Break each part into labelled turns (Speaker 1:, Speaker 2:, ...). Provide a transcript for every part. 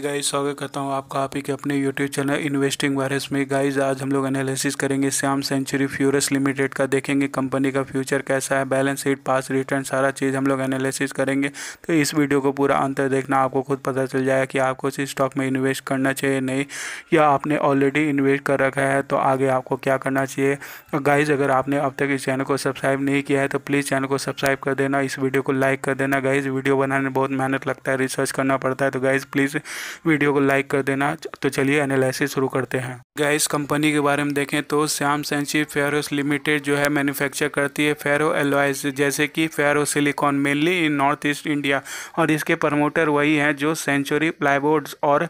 Speaker 1: guys स्वागत करता हूँ आपका आप ही के अपने यूट्यूब चैनल इन्वेस्टिंग वायरस में गाइस आज हम लोग एनालिसिस करेंगे श्याम सेंचुरी फ्यूरस लिमिटेड का देखेंगे कंपनी का फ्यूचर कैसा है बैलेंस शीट पास रिटर्न सारा चीज़ हम लोग एनालिसिस करेंगे तो इस वीडियो को पूरा अंतर देखना आपको खुद पता चल जाएगा कि आपको इस स्टॉक में इन्वेस्ट करना चाहिए नहीं या आपने ऑलरेडी इन्वेस्ट कर रखा है तो आगे आपको क्या करना चाहिए गाइज अगर आपने अब तक इस चैनल को सब्सक्राइब नहीं किया है तो प्लीज़ चैनल को सब्सक्राइब कर देना इस वीडियो को लाइक कर देना गाइज वीडियो बनाने में बहुत मेहनत लगता है रिसर्च करना पड़ता है तो गाइज़ प्लीज़ वीडियो को लाइक कर देना तो चलिए एनालिसिस शुरू करते हैं गैस कंपनी के बारे में देखें तो श्याम सेंची फेरोस लिमिटेड जो है मैन्युफैक्चर करती है फेरो एलॉयस जैसे कि ferro silicon mainly in North East India और इसके प्रमोटर वही हैं जो सेंचुरी प्लाईबोर्ड और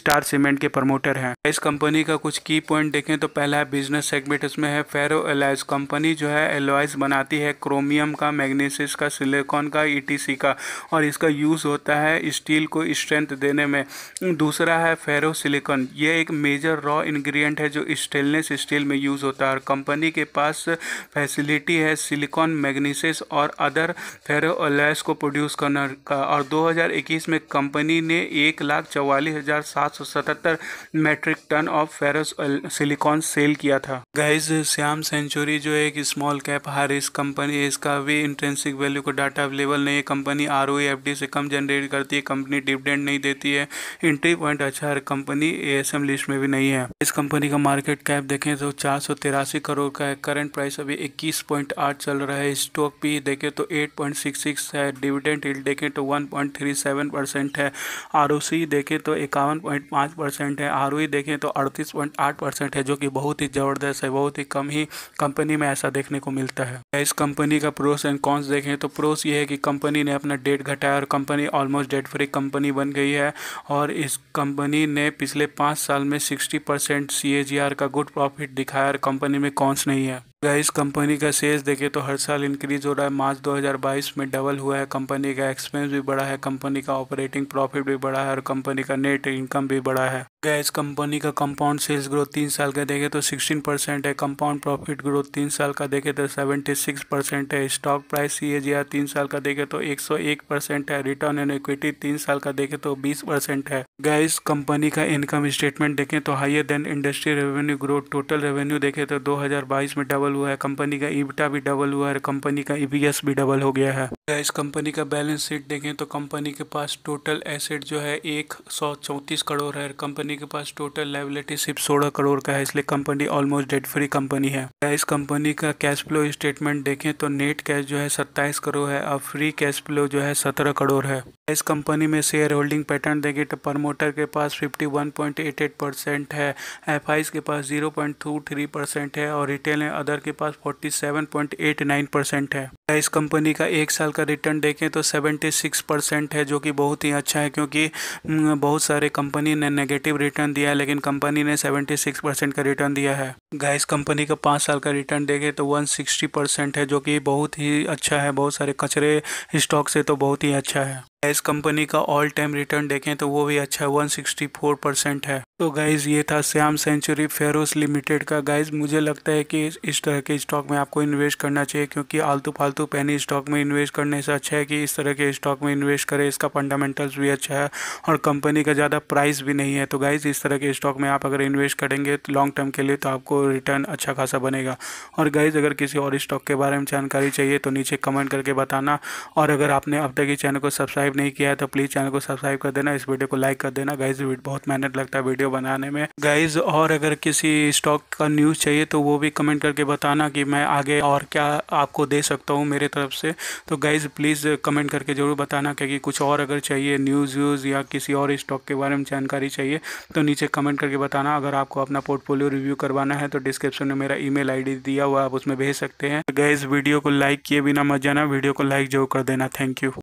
Speaker 1: स्टार सीमेंट के प्रमोटर हैं इस कंपनी का कुछ की पॉइंट देखें तो पहला है बिजनेस सेगमेंट इसमें है फेरो एलॉयस कंपनी जो है एलवाइज बनाती है क्रोमियम का मैग्नीसिस का सिलिकॉन का ई का और इसका यूज़ होता है स्टील को स्ट्रेंथ देने में दूसरा है फेरोसिलिकॉन ये एक मेजर रॉ इंग्रेडिएंट है जो स्टेनलेस स्टील में यूज़ होता है और कंपनी के पास फैसिलिटी है सिलिकॉन मैग्नीसिस और अदर फेरोस को प्रोड्यूस करना का और 2021 में कंपनी ने एक लाख चौवालीस हज़ार सात सौ सतहत्तर metric ton of ferro silicon sale किया था गाइज श्याम सेंचुरी जो एक स्मॉल कैप हारिस कंपनी है इसका भी इंट्रेंसिक वैल्यू का डाटा अवेलेबल नहीं है कंपनी आर से कम जनरेट करती है कंपनी डिविडेंड नहीं देती है एंट्री पॉइंट अच्छा है कंपनी एम लिस्ट में भी नहीं है इस कंपनी का मार्केट कैप देखें तो चार करोड़ का है करंट प्राइस अभी 21.8 चल रहा है स्टॉक भी देखें तो 8.66 है डिविडेंड हिल देखें तो 1.37 परसेंट है आर देखें तो इक्यावन परसेंट है आर e देखें तो आठ परसेंट है जो कि बहुत ही ज़बरदस्त है बहुत ही कम ही कंपनी में ऐसा देखने को मिलता है इस कंपनी का प्रोस एंड कॉन्स देखें तो प्रोस ये है कि कंपनी ने अपना डेट घटाया और company almost debt free company बन गई है और इस कंपनी ने पिछले पाँच साल में सिक्सटी परसेंट सी का गुड प्रॉफिट दिखाया और कंपनी में कौनस नहीं है इस कंपनी का सेल्स देखें तो हर साल इंक्रीज हो रहा है मार्च 2022 में डबल हुआ है कंपनी का एक्सपेंस भी बढ़ा है कंपनी का ऑपरेटिंग प्रॉफिट भी बढ़ा है और कंपनी का नेट इनकम भी बढ़ा है गैस कंपनी का कंपाउंड सेल्स ग्रोथ तीन साल का देखें तो 16 परसेंट है कंपाउंड प्रॉफिट ग्रोथ तीन साल का देखें तो 76 परसेंट है स्टॉक प्राइस सी ए तीन साल का देखे तो 101 परसेंट है रिटर्न एन इक्विटी तीन साल का देखे तो 20 परसेंट है गैस कंपनी का इनकम स्टेटमेंट देखें तो higher than industry revenue growth total revenue देखे तो दो में डबल डबल हुआ है कंपनी का ईबटा भी डबल हुआ है कंपनी का ईपीएस भी डबल हो गया है इस कंपनी का बैलेंस शीट देखें तो कंपनी के पास टोटल एसेट जो है एक सौ चौंतीस करोड़ है कंपनी के पास टोटल लाइबिलिटी सिर्फ सोलह करोड़ का है इसलिए company almost debt free company है इस कंपनी का कैश फ्लो स्टेटमेंट देखें तो नेट कैश जो है सत्ताईस करोड़ है और फ्री कैश फ्लो जो है सत्रह करोड़ है इस कंपनी में शेयर होल्डिंग पैटर्न देंगे तो प्रमोटर के पास 51.88 परसेंट है एफ के पास 0.23 परसेंट है और रिटेल एंड अदर के पास 47.89 परसेंट है इस कंपनी का एक साल का रिटर्न देखें तो 76 परसेंट है जो कि बहुत ही अच्छा है क्योंकि बहुत सारे कंपनी ने नेगेटिव रिटर्न दिया है लेकिन कंपनी ने 76 परसेंट का रिटर्न दिया है गैस कंपनी का पाँच साल का रिटर्न देखें तो 160 परसेंट है जो कि बहुत ही अच्छा है बहुत सारे कचरे स्टॉक से तो बहुत ही अच्छा है गैस कंपनी का ऑल टाइम रिटर्न देखें तो वो भी अच्छा है 164 परसेंट है तो गाइज़ ये था श्याम सेंचुरी फेरोस लिमिटेड का गाइज़ मुझे लगता है कि इस तरह के स्टॉक में आपको इन्वेस्ट करना चाहिए क्योंकि आलतू फालतू पैनी स्टॉक में इन्वेस्ट करने से अच्छा है कि इस तरह के स्टॉक में इन्वेस्ट करें इसका फंडामेंटल्स भी अच्छा है और कंपनी का ज़्यादा प्राइस भी नहीं है तो गाइज़ इस तरह के स्टॉक में आप अगर इन्वेस्ट करेंगे तो लॉन्ग टर्म के लिए तो आपको रिटर्न अच्छा खासा बनेगा और गाइज़ अगर किसी और स्टॉक के बारे में जानकारी चाहिए तो नीचे कमेंट करके बताना और अगर आपने अब तक ये चैनल को सब्सक्राइब नहीं किया है तो प्लीज़ चैनल को सब्सक्राइब कर देना इस वीडियो को लाइक कर देना गाइज बहुत मेहनत लगता है वीडियो बनाने में गाइज और अगर किसी स्टॉक का न्यूज़ चाहिए तो वो भी कमेंट करके बताना कि मैं आगे और क्या आपको दे सकता हूँ मेरे तरफ से तो गाइज़ प्लीज़ कमेंट करके ज़रूर बताना क्योंकि कुछ और अगर चाहिए न्यूज़ व्यूज़ या किसी और स्टॉक के बारे में जानकारी चाहिए तो नीचे कमेंट करके बताना अगर आपको अपना पोर्टफोलियो रिव्यू करवाना है तो डिस्क्रिप्शन में मेरा ईमेल आईडी दिया हुआ आप उसमें भेज सकते हैं गैस वीडियो को लाइक किए बिना मत जाना वीडियो को लाइक जरूर कर देना थैंक यू